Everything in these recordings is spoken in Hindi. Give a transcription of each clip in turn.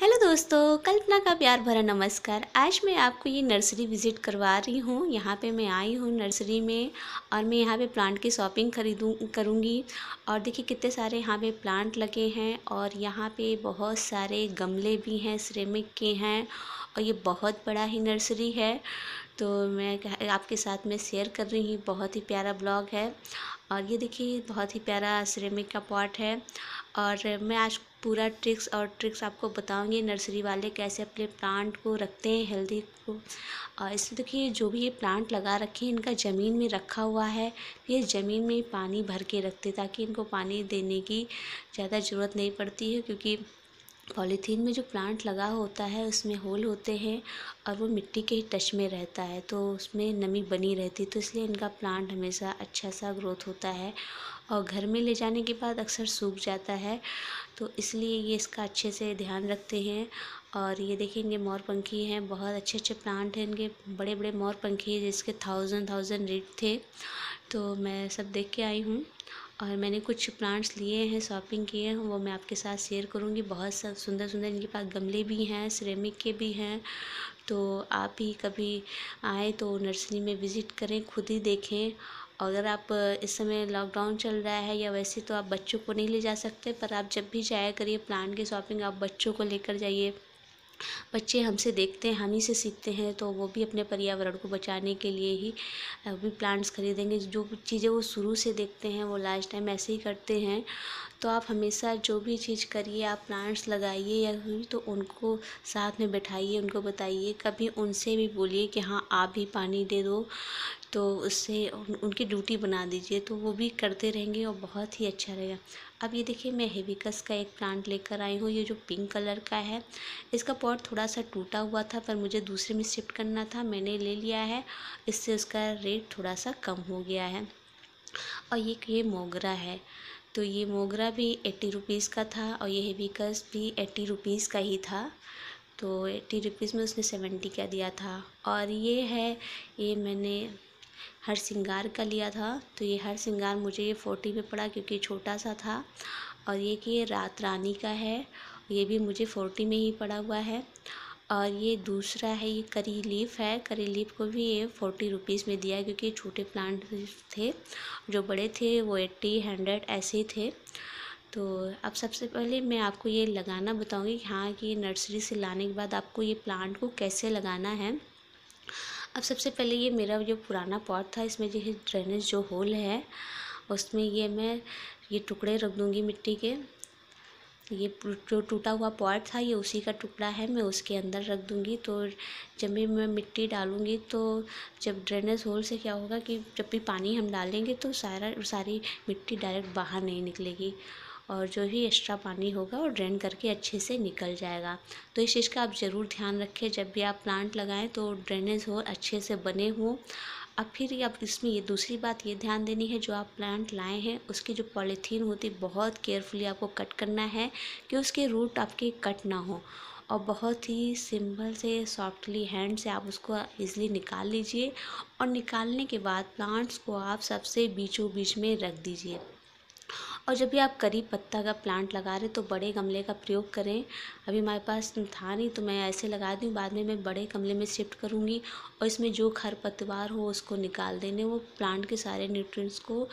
हेलो दोस्तों कल्पना का प्यार भरा नमस्कार आज मैं आपको ये नर्सरी विज़िट करवा रही हूँ यहाँ पे मैं आई हूँ नर्सरी में और मैं यहाँ पे प्लांट की शॉपिंग खरीदूँ करूँगी और देखिए कितने सारे यहाँ पे प्लांट लगे हैं और यहाँ पे बहुत सारे गमले भी हैं सिरेमिक के हैं और ये बहुत बड़ा ही नर्सरी है तो मैं आपके साथ में शेयर कर रही हूँ बहुत ही प्यारा ब्लॉग है और ये देखिए बहुत ही प्यारा सिरेमिक का पॉट है और मैं आज पूरा ट्रिक्स और ट्रिक्स आपको बताऊंगी नर्सरी वाले कैसे अपने प्लांट को रखते हैं हेल्दी को और इसलिए देखिए जो भी ये प्लांट लगा रखे हैं इनका ज़मीन में रखा हुआ है ये ज़मीन में पानी भर के रखते ताकि इनको पानी देने की ज़्यादा ज़रूरत नहीं पड़ती है क्योंकि पॉलीथीन में जो प्लांट लगा होता है उसमें होल होते हैं और वो मिट्टी के ही टच में रहता है तो उसमें नमी बनी रहती है तो इसलिए इनका प्लांट हमेशा अच्छा सा ग्रोथ होता है और घर में ले जाने के बाद अक्सर सूख जाता है तो इसलिए ये इसका अच्छे से ध्यान रखते हैं और ये देखेंगे मोर पंखी हैं बहुत अच्छे अच्छे प्लांट हैं इनके बड़े बड़े मोर पंखी जिसके थाउजेंड थाउजेंड रेट थे तो मैं सब देख के आई हूँ और मैंने कुछ प्लांट्स लिए हैं शॉपिंग किए हैं वो मैं आपके साथ शेयर करूँगी बहुत सुंदर सुंदर इनके पास गमले भी हैं सिरेमिक के भी हैं तो आप ही कभी आए तो नर्सरी में विज़िट करें खुद ही देखें अगर आप इस समय लॉकडाउन चल रहा है या वैसे तो आप बच्चों को नहीं ले जा सकते पर आप जब भी जाया करिए प्लांट की शॉपिंग आप बच्चों को लेकर जाइए बच्चे हमसे देखते हैं हम ही से सीखते हैं तो वो भी अपने पर्यावरण को बचाने के लिए ही भी प्लांट्स खरीदेंगे जो चीज़ें वो शुरू से देखते हैं वो लास्ट टाइम ऐसे ही करते हैं तो आप हमेशा जो भी चीज़ करिए आप प्लांट्स लगाइए या तो उनको साथ में बैठाइए उनको बताइए कभी उनसे भी बोलिए कि हाँ आप भी पानी दे दो तो उससे उन, उनकी ड्यूटी बना दीजिए तो वो भी करते रहेंगे और बहुत ही अच्छा रहेगा अब ये देखिए मैं हेविकस का एक प्लांट लेकर आई हूँ ये जो पिंक कलर का है इसका पॉट थोड़ा सा टूटा हुआ था पर मुझे दूसरे में शिफ्ट करना था मैंने ले लिया है इससे उसका रेट थोड़ा सा कम हो गया है और ये ये मोगरा है तो ये मोगरा भी एट्टी रुपीज़ का था और ये हेविकस भी एट्टी रुपीज़ का ही था तो एट्टी रुपीज़ में उसने सेवेंटी का दिया था और ये है ये मैंने हर श्रृंगार का लिया था तो ये हर श्रृंगार मुझे ये फोर्टी में पड़ा क्योंकि छोटा सा था और ये कि ये रात रानी का है ये भी मुझे फोर्टी में ही पड़ा हुआ है और ये दूसरा है ये करी लीफ है करी लीफ को भी ये फोर्टी रुपीज़ में दिया क्योंकि छोटे प्लांट थे जो बड़े थे वो एट्टी हंड्रेड ऐसे ही थे तो अब सबसे पहले मैं आपको ये लगाना बताऊंगी हाँ कि नर्सरी से लाने के बाद आपको ये प्लांट को कैसे लगाना है अब सबसे पहले ये मेरा जो पुराना पॉट था इसमें जो ड्रेनेज जो होल है उसमें ये मैं ये टुकड़े रख दूँगी मिट्टी के ये जो टूटा हुआ पॉट था ये उसी का टुकड़ा है मैं उसके अंदर रख दूँगी तो जब भी मैं मिट्टी डालूँगी तो जब ड्रेनेज होल से क्या होगा कि जब भी पानी हम डालेंगे तो सारा सारी मिट्टी डायरेक्ट बाहर नहीं निकलेगी और जो भी एक्स्ट्रा पानी होगा वो ड्रेन करके अच्छे से निकल जाएगा तो इस चीज़ का आप ज़रूर ध्यान रखें जब भी आप प्लांट लगाएं तो ड्रेनेज हो अच्छे से बने हों अब फिर अब इसमें ये दूसरी बात ये ध्यान देनी है जो आप प्लांट लाए हैं उसकी जो पॉलीथीन होती है बहुत केयरफुली आपको कट करना है कि उसके रूट आपके कट ना हो और बहुत ही सिंपल से सॉफ्टली हैंड से आप उसको इजीली निकाल लीजिए और निकालने के बाद प्लांट्स को आप सबसे बीचों बीच में रख दीजिए और जब भी आप करी पत्ता का प्लांट लगा रहे तो बड़े गमले का प्रयोग करें अभी हमारे पास था नहीं तो मैं ऐसे लगा दूँ बाद में मैं बड़े गमले में शिफ्ट करूँगी और इसमें जो खरपतवार हो उसको निकाल देने वो प्लांट के सारे न्यूट्रिएंट्स को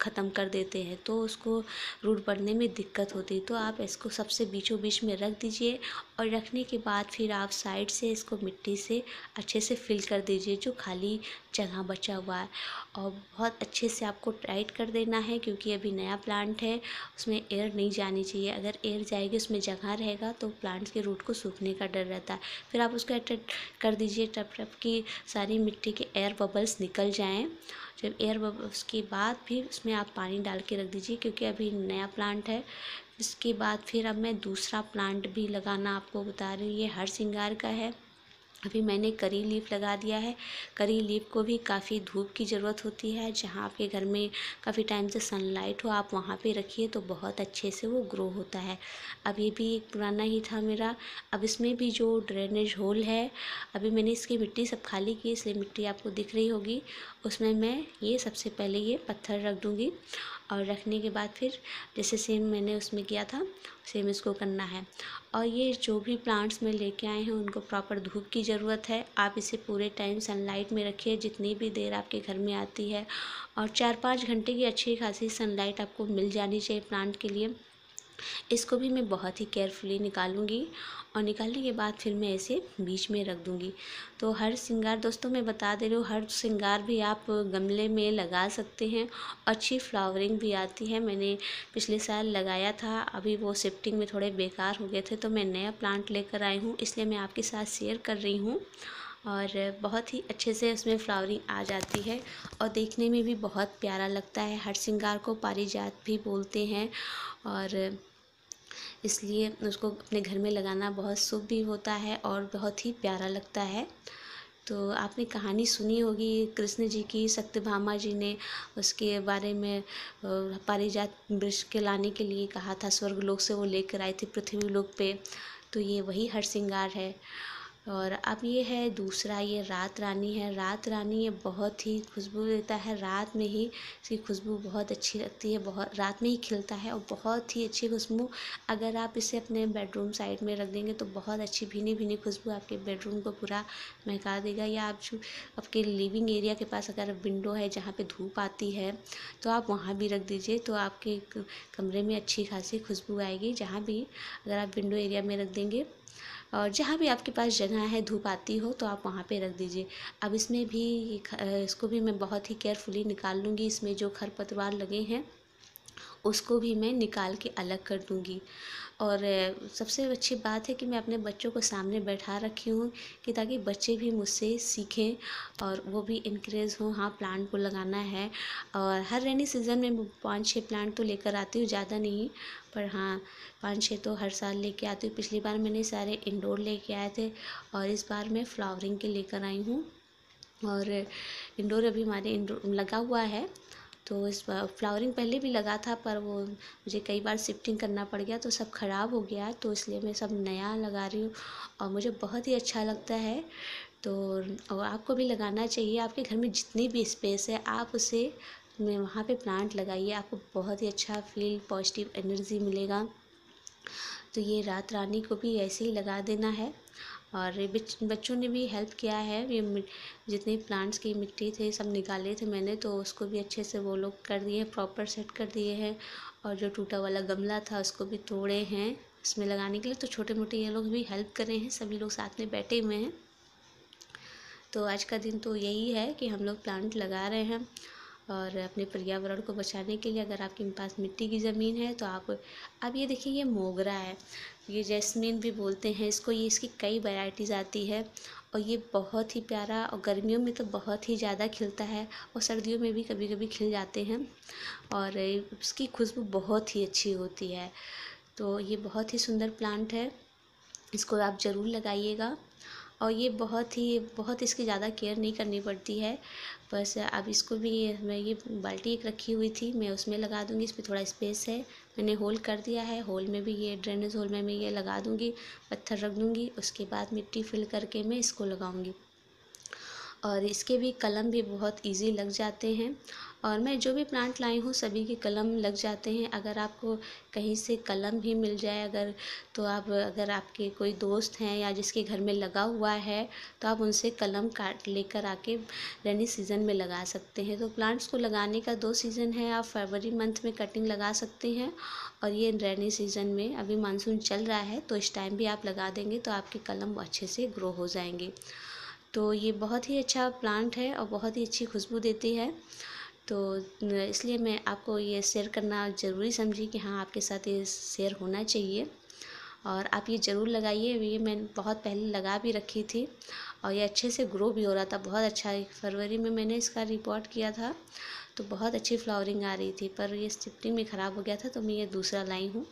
ख़त्म कर देते हैं तो उसको रूट बढ़ने में दिक्कत होती है तो आप इसको सबसे बीचों बीच में रख दीजिए और रखने के बाद फिर आप साइड से इसको मिट्टी से अच्छे से फिल कर दीजिए जो खाली जगह बचा हुआ है और बहुत अच्छे से आपको टाइट कर देना है क्योंकि अभी नया प्लांट है उसमें एयर नहीं जानी चाहिए अगर एयर जाएगी उसमें जगह रहेगा तो प्लांट्स के रूट को सूखने का डर रहता है फिर आप उसको अट्रैक्ट कर दीजिए टप टप की सारी मिट्टी के एयर बबल्स निकल जाएँ जब एयर बबल्स के बाद भी फिर उसमें आप पानी डाल के रख दीजिए क्योंकि अभी नया प्लांट है इसके बाद फिर अब मैं दूसरा प्लांट भी लगाना आपको बता रही हूँ ये हर श्रृंगार का है अभी मैंने करी लीफ लगा दिया है करी लीफ को भी काफ़ी धूप की ज़रूरत होती है जहाँ आपके घर में काफ़ी टाइम से सनलाइट हो आप वहाँ पे रखिए तो बहुत अच्छे से वो ग्रो होता है अब ये भी एक पुराना ही था मेरा अब इसमें भी जो ड्रेनेज होल है अभी मैंने इसकी मिट्टी सब खाली की इसलिए मिट्टी आपको दिख रही होगी उसमें मैं ये सबसे पहले ये पत्थर रख दूँगी और रखने के बाद फिर जैसे सेम मैंने उसमें किया था सेम इसको करना है और ये जो भी प्लांट्स मैं लेके आए हैं उनको प्रॉपर धूप की ज़रूरत है आप इसे पूरे टाइम सनलाइट में रखिए जितनी भी देर आपके घर में आती है और चार पाँच घंटे की अच्छी खासी सनलाइट आपको मिल जानी चाहिए प्लांट के लिए इसको भी मैं बहुत ही केयरफुली निकालूंगी और निकालने के बाद फिर मैं इसे बीच में रख दूंगी तो हर श्रृंगार दोस्तों मैं बता दे रही हूँ हर श्रृंगार भी आप गमले में लगा सकते हैं अच्छी फ्लावरिंग भी आती है मैंने पिछले साल लगाया था अभी वो शिफ्टिंग में थोड़े बेकार हो गए थे तो मैं नया प्लांट लेकर आई हूँ इसलिए मैं आपके साथ शेयर कर रही हूँ और बहुत ही अच्छे से उसमें फ्लावरिंग आ जाती है और देखने में भी बहुत प्यारा लगता है हर श्रृंगार को पारिजात भी बोलते हैं और इसलिए उसको अपने घर में लगाना बहुत शुभ भी होता है और बहुत ही प्यारा लगता है तो आपने कहानी सुनी होगी कृष्ण जी की सत्यभामा जी ने उसके बारे में पारिजात वृक्ष के लाने के लिए कहा था स्वर्ग लोक से वो लेकर आई थी पृथ्वी लोक पे तो ये वही हर श्रृंगार है और अब ये है दूसरा ये रात रानी है रात रानी ये बहुत ही खुशबू देता है रात में ही इसकी खुशबू बहुत अच्छी लगती है बहुत रात में ही खिलता है और बहुत ही अच्छी खुशबू अगर आप इसे अपने बेडरूम साइड में रख देंगे तो बहुत अच्छी भीनी भीनी खुशबू आपके बेडरूम को पूरा महका देगा या आप जो आपके लिविंग एरिया के पास अगर विंडो है जहाँ पर धूप आती है तो आप वहाँ भी रख दीजिए तो आपके कमरे में अच्छी खासी खुशबू आएगी जहाँ भी अगर आप विंडो एरिया में रख देंगे और जहाँ भी आपके पास जगह है धूप आती हो तो आप वहाँ पे रख दीजिए अब इसमें भी इसको भी मैं बहुत ही केयरफुली निकाल लूँगी इसमें जो खरपतवार लगे हैं उसको भी मैं निकाल के अलग कर दूँगी और सबसे अच्छी बात है कि मैं अपने बच्चों को सामने बैठा रखी हूँ कि ताकि बच्चे भी मुझसे सीखें और वो भी इनक्रेज हों हाँ प्लांट को लगाना है और हर रेनी सीज़न में पाँच छः प्लांट तो लेकर आती हूँ ज़्यादा नहीं पर हाँ पाँच छः तो हर साल लेके आती हूँ पिछली बार मैंने सारे इंडोर लेके आए थे और इस बार मैं फ्लावरिंग के लेकर आई हूँ और इंडोर अभी हमारे इंडोर लगा हुआ है तो इस बार फ्लावरिंग पहले भी लगा था पर वो मुझे कई बार शिफ्टिंग करना पड़ गया तो सब ख़राब हो गया तो इसलिए मैं सब नया लगा रही हूँ और मुझे बहुत ही अच्छा लगता है तो और आपको भी लगाना चाहिए आपके घर में जितनी भी स्पेस है आप उसे मैं वहाँ पे प्लांट लगाइए आपको बहुत ही अच्छा फील पॉजिटिव एनर्जी मिलेगा तो ये रात रानी को भी ऐसे ही लगा देना है और बच्चों ने भी हेल्प किया है ये जितने प्लांट्स की मिट्टी थे सब निकाले थे मैंने तो उसको भी अच्छे से वो लोग कर दिए प्रॉपर सेट कर दिए हैं और जो टूटा वाला गमला था उसको भी तोड़े हैं इसमें लगाने के लिए तो छोटे मोटे ये लोग भी हेल्प कर रहे हैं सभी लोग साथ में बैठे हुए हैं तो आज का दिन तो यही है कि हम लोग प्लांट लगा रहे हैं और अपने पर्यावरण को बचाने के लिए अगर आपके पास मिट्टी की ज़मीन है तो आप अब ये देखिए ये मोगरा है ये जैस्मिन भी बोलते हैं इसको ये इसकी कई वैरायटीज़ आती है और ये बहुत ही प्यारा और गर्मियों में तो बहुत ही ज़्यादा खिलता है और सर्दियों में भी कभी कभी खिल जाते हैं और इसकी खुशबू बहुत ही अच्छी होती है तो ये बहुत ही सुंदर प्लांट है इसको आप ज़रूर लगाइएगा और ये बहुत ही बहुत इसकी ज़्यादा केयर नहीं करनी पड़ती है बस अब इसको भी मैं ये बाल्टी एक रखी हुई थी मैं उसमें लगा दूँगी इस पर थोड़ा स्पेस है मैंने होल कर दिया है होल में भी ये ड्रेनेज होल में मैं ये लगा दूँगी पत्थर रख दूँगी उसके बाद मिट्टी फिल करके मैं इसको लगाऊँगी और इसके भी कलम भी बहुत इजी लग जाते हैं और मैं जो भी प्लांट लाई हूँ सभी के कलम लग जाते हैं अगर आपको कहीं से कलम भी मिल जाए अगर तो आप अगर आपके कोई दोस्त हैं या जिसके घर में लगा हुआ है तो आप उनसे कलम काट लेकर आके रेनी सीज़न में लगा सकते हैं तो प्लांट्स को लगाने का दो सीज़न है आप फरवरी मंथ में कटिंग लगा सकते हैं और ये रेनी सीज़न में अभी मानसून चल रहा है तो इस टाइम भी आप लगा देंगे तो आपके कलम अच्छे से ग्रो हो जाएंगे तो ये बहुत ही अच्छा प्लांट है और बहुत ही अच्छी खुशबू देती है तो इसलिए मैं आपको ये शेयर करना ज़रूरी समझी कि हाँ आपके साथ ये शेयर होना चाहिए और आप ये ज़रूर लगाइए ये मैंने बहुत पहले लगा भी रखी थी और ये अच्छे से ग्रो भी हो रहा था बहुत अच्छा फरवरी में मैंने इसका रिपोर्ट किया था तो बहुत अच्छी फ्लावरिंग आ रही थी पर ये स्टिफ्टिंग में ख़राब हो गया था तो मैं ये दूसरा लाई हूँ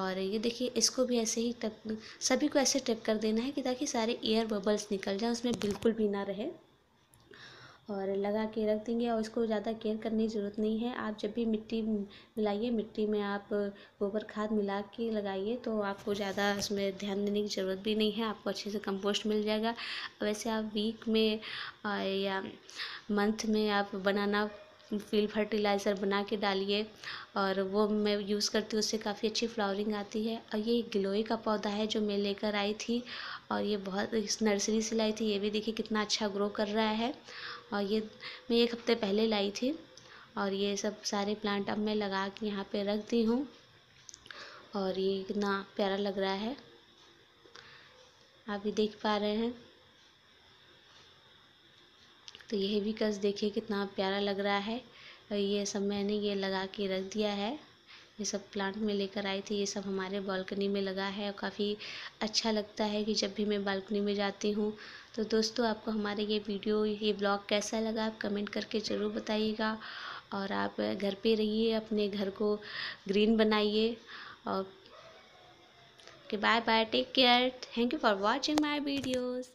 और ये देखिए इसको भी ऐसे ही टप सभी को ऐसे टप कर देना है कि ताकि सारे एयर बबल्स निकल जाए उसमें बिल्कुल भी ना रहे और लगा के रख देंगे और इसको ज़्यादा केयर करने की ज़रूरत नहीं है आप जब भी मिट्टी मिलाइए मिट्टी में आप गोबर खाद मिला के लगाइए तो आपको ज़्यादा इसमें ध्यान देने की ज़रूरत भी नहीं है आपको अच्छे से कंपोस्ट मिल जाएगा वैसे आप वीक में या मंथ में आप बनाना फील फर्टिलाइज़र बना के डालिए और वो मैं यूज़ करती हूँ उससे काफ़ी अच्छी फ्लावरिंग आती है और ये गिलोई का पौधा है जो मैं लेकर आई थी और ये बहुत इस नर्सरी से लाई थी ये भी देखिए कितना अच्छा ग्रो कर रहा है और ये मैं एक हफ्ते पहले लाई थी और ये सब सारे प्लांट अब मैं लगा के यहाँ पे रख दी हूँ और ये कितना प्यारा लग रहा है आप भी देख पा रहे हैं तो यह भी कस देखिए कितना प्यारा लग रहा है और ये सब मैंने ये लगा के रख दिया है ये सब प्लांट में लेकर आई थी ये सब हमारे बालकनी में लगा है और काफ़ी अच्छा लगता है कि जब भी मैं बालकनी में जाती हूँ तो दोस्तों आपको हमारे ये वीडियो ये ब्लॉग कैसा लगा आप कमेंट करके ज़रूर बताइएगा और आप घर पे रहिए अपने घर को ग्रीन बनाइए और bye bye take care thank you for watching my videos